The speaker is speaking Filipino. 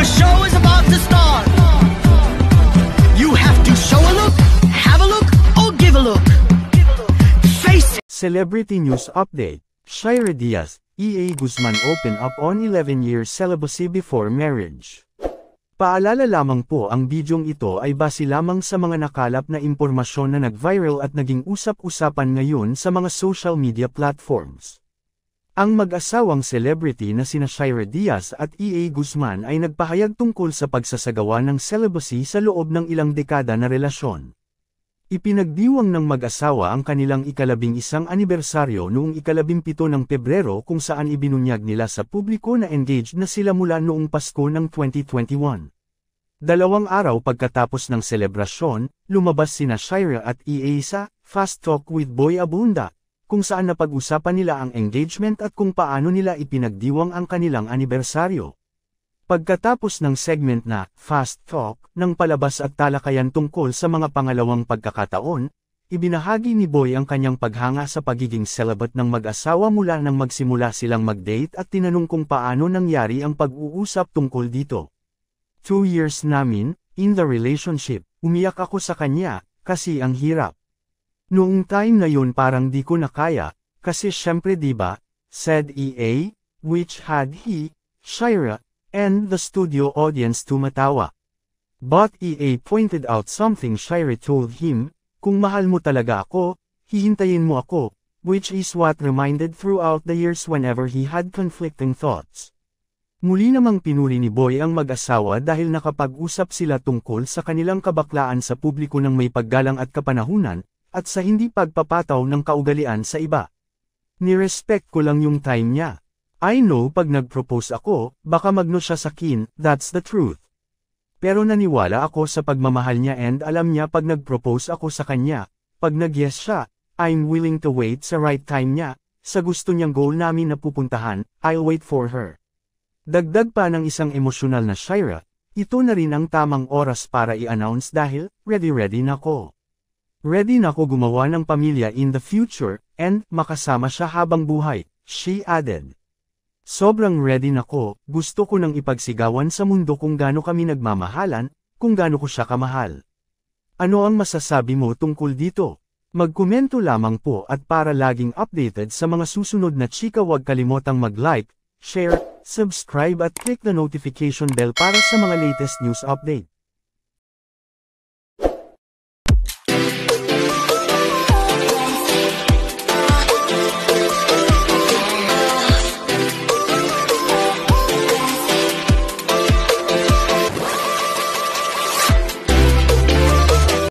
The show is about to start. You have to show a look, have a look, or give a look. Face it. Celebrity News Update. Shira Diaz, EA Guzman open up on 11-year celibacy before marriage. Paalala lamang po ang bidyong ito ay base lamang sa mga nakalap na impormasyon na nag-viral at naging usap-usapan ngayon sa mga social media platforms. Ang mag-asawang celebrity na sina Shire Diaz at E.A. Guzman ay nagpahayag tungkol sa pagsasagawa ng celibacy sa loob ng ilang dekada na relasyon. Ipinagdiwang ng mag-asawa ang kanilang ikalabing isang anibersaryo noong ikalabing pito ng Pebrero kung saan ibinunyag nila sa publiko na engaged na sila mula noong Pasko ng 2021. Dalawang araw pagkatapos ng selebrasyon, lumabas sina Shire at EA sa Fast Talk with Boy Abunda kung saan napag-usapan nila ang engagement at kung paano nila ipinagdiwang ang kanilang anibersaryo. Pagkatapos ng segment na Fast Talk ng palabas at talakayan tungkol sa mga pangalawang pagkakataon, ibinahagi ni Boy ang kanyang paghanga sa pagiging celibate ng mag-asawa mula nang magsimula silang mag-date at tinanong kung paano nangyari ang pag-uusap tungkol dito. Two years namin, in the relationship, umiyak ako sa kanya, kasi ang hirap. Noong time na yun parang di ko na kaya, kasi syempre diba, said EA, which had he, Shira, and the studio audience tumatawa. But EA pointed out something Shira told him, kung mahal mo talaga ako, hihintayin mo ako, which is what reminded throughout the years whenever he had conflicting thoughts. Muli namang pinuri ni Boy ang mag-asawa dahil nakapag-usap sila tungkol sa kanilang kabaklaan sa publiko ng may paggalang at kapanahunan, at sa hindi pagpapataw ng kaugalian sa iba. Nirespect ko lang yung time niya. I know pag nagpropose ako, baka magno siya sa kin, that's the truth. Pero naniwala ako sa pagmamahal niya and alam niya pag nagpropose ako sa kanya, pag nag-yes siya, I'm willing to wait sa right time niya, sa gusto niyang goal namin na pupuntahan, I'll wait for her. Dagdag pa ng isang emosyonal na Shira, ito na rin ang tamang oras para i-announce dahil, ready-ready na ko. Ready na ko gumawa ng pamilya in the future, and makasama siya habang buhay, she added. Sobrang ready na ko, gusto ko nang ipagsigawan sa mundo kung gaano kami nagmamahalan, kung gaano ko siya kamahal. Ano ang masasabi mo tungkol dito? Magkomento lamang po at para laging updated sa mga susunod na chika huwag kalimotang mag-like, share, subscribe at click the notification bell para sa mga latest news update.